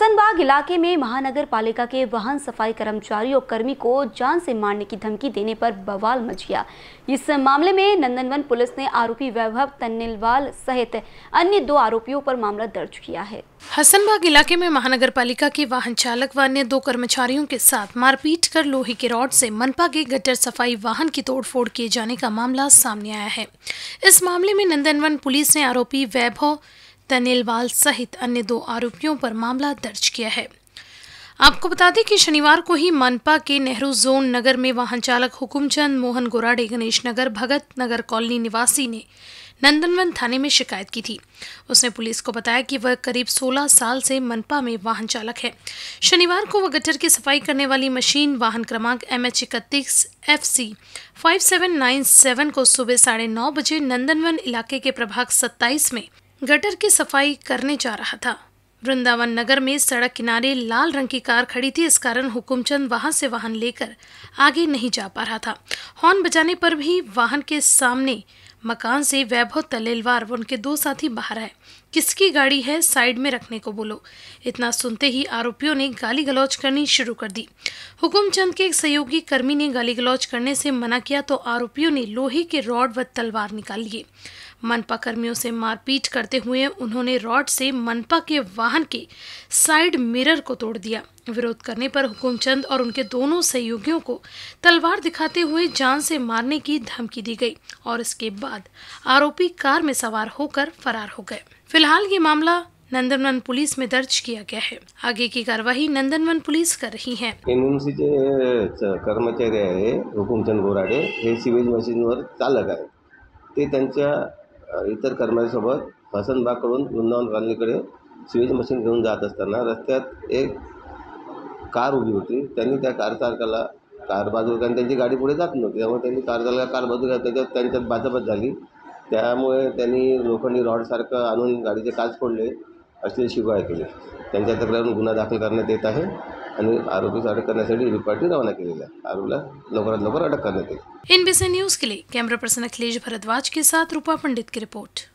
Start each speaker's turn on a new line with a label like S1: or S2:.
S1: हसनबाग इलाके में महानगर पालिका के वाहन सफाई कर्मचारी और कर्मी को जान से मारने की धमकी देने पर बवाल मच गया इस मामले में नंदनवन पुलिस ने आरोपी वैभव तन्निलवाल सहित अन्य दो आरोपियों पर मामला दर्ज किया है
S2: हसनबाग इलाके में महानगर पालिका के वाहन चालक व अन्य दो कर्मचारियों के साथ मारपीट कर लोहे के रॉड से मनपा के गटर सफाई वाहन की तोड़फोड़ किए जाने का मामला सामने आया है इस मामले में नंदनवन पुलिस ने आरोपी वैभव तनेलवाल सहित अन्य दो आरोपियों पर मामला दर्ज किया है आपको बता दें कि शनिवार को ही मनपा के नेहरू जोन नगर में वाहन चालक हुकुमचंद मोहन गोराडे गणेश नगर भगत नगर कॉलोनी निवासी ने नंदनवन थाने में शिकायत की थी उसने पुलिस को बताया कि वह करीब 16 साल से मनपा में वाहन चालक है शनिवार को वह गटर की सफाई करने वाली मशीन वाहन क्रमांक एम एच इकतीस F C five seven nine seven को सुबह साढ़े नौ बजे नंदनवन इलाके के प्रभाग सत्ताईस में गटर की सफाई करने जा रहा था वृंदावन नगर में सड़क किनारे लाल रंग की कार खड़ी थी इस कारण हुकुमचंद वहां से वाहन लेकर आगे नहीं जा पा रहा था हॉर्न बजाने पर भी वाहन के सामने मकान से वैभव तलेलवार व उनके दो साथी बाहर आए किसकी गाड़ी है साइड में रखने को बोलो इतना सुनते ही आरोपियों ने गाली गलौज करनी शुरू कर दी चंद के एक सहयोगी कर्मी ने गाली गलौज करने से मना किया तो आरोपियों ने लोहे के रॉड व तलवार निकाल लिए मनपा कर्मियों से मारपीट करते हुए उन्होंने रॉड से मनपा के वाहन के साइड मिरर को तोड़ दिया विरोध करने पर हुकुमचंद और उनके दोनों सहयोगियों को तलवार दिखाते हुए जान से मारने की धमकी दी गई और इसके बाद आरोपी कार में सवार होकर फरार हो गए फिलहाल ये मामला नंदनवन पुलिस में दर्ज किया गया है आगे की कार्यवाही नंदनवन पुलिस कर रही है
S3: एनएमसीचे कर्मचारी है हुकुमचंद बोराडे सीवेज मशीन वालक है इतर कर्मचारी त्यांच्या हसन बाग कड़ी वृंदावन कॉलनीकडे सिव्हिल मशीन घेन जाना रस्त्या एक कार उभी होती त्यांनी त्या कार चालकाला कार बाजू कारण त्यांची गाडी पुढे जात नव्हती त्यामुळे त्यांनी कार चालकाला कार बाजू घ्या त्याच्यात त्यांच्यात बाचाबाच झाली त्यामुळे त्यांनी लोखंडी रॉडसारखं आणून गाडीचे काच फोडले असे शिवाय केले त्यांच्या तक्रारून गुन्हा दाखल करण्यात येत आहे आणि आरोपीस अटक करण्यासाठी रिपार्टी रवाना केलेली आहे आरोपीला लवकरात लवकर अटक करण्यात येईल
S2: एनबीसी न्यूज के लिए कैमरा पर्सन अखिलेश भरद्वाज के साथ रूपा पंडित की रिपोर्ट